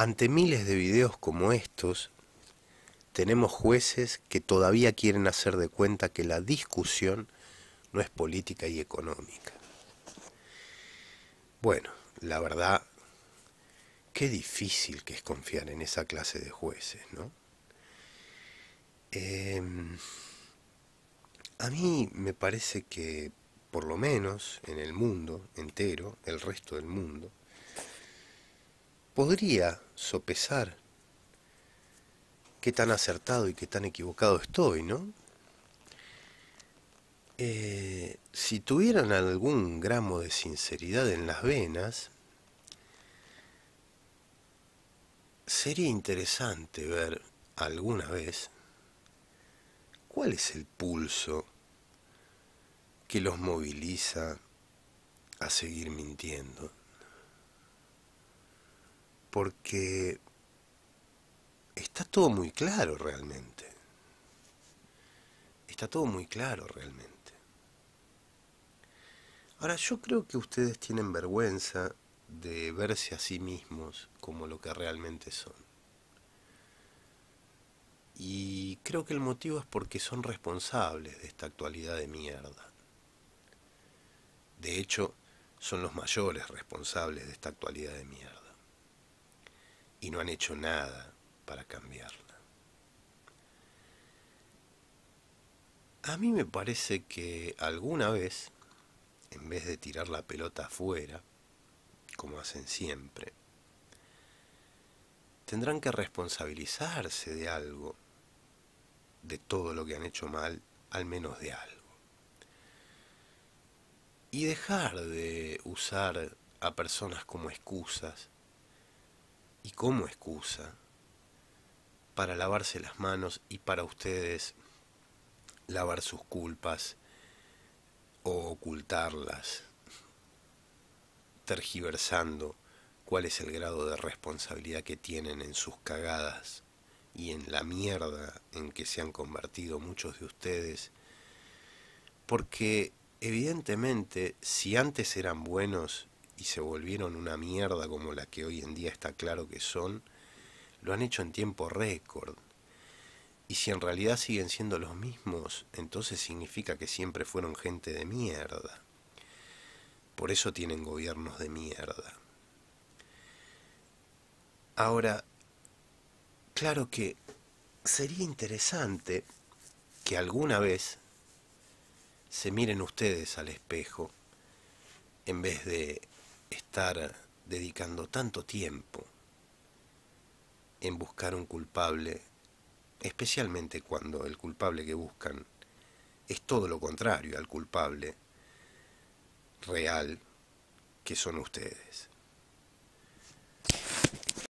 Ante miles de videos como estos, tenemos jueces que todavía quieren hacer de cuenta que la discusión no es política y económica. Bueno, la verdad, qué difícil que es confiar en esa clase de jueces, ¿no? Em, a mí me parece que, por lo menos en el mundo entero, el resto del mundo, podría sopesar qué tan acertado y qué tan equivocado estoy, ¿no? Eh, si tuvieran algún gramo de sinceridad en las venas, sería interesante ver alguna vez cuál es el pulso que los moviliza a seguir mintiendo porque está todo muy claro realmente. Está todo muy claro realmente. Ahora, yo creo que ustedes tienen vergüenza de verse a sí mismos como lo que realmente son. Y creo que el motivo es porque son responsables de esta actualidad de mierda. De hecho, son los mayores responsables de esta actualidad de mierda y no han hecho nada para cambiarla. A mí me parece que alguna vez, en vez de tirar la pelota afuera, como hacen siempre, tendrán que responsabilizarse de algo, de todo lo que han hecho mal, al menos de algo. Y dejar de usar a personas como excusas y como excusa para lavarse las manos y para ustedes lavar sus culpas o ocultarlas, tergiversando cuál es el grado de responsabilidad que tienen en sus cagadas y en la mierda en que se han convertido muchos de ustedes, porque evidentemente si antes eran buenos, y se volvieron una mierda como la que hoy en día está claro que son, lo han hecho en tiempo récord. Y si en realidad siguen siendo los mismos, entonces significa que siempre fueron gente de mierda. Por eso tienen gobiernos de mierda. Ahora, claro que sería interesante que alguna vez se miren ustedes al espejo en vez de estar dedicando tanto tiempo en buscar un culpable, especialmente cuando el culpable que buscan es todo lo contrario al culpable real que son ustedes.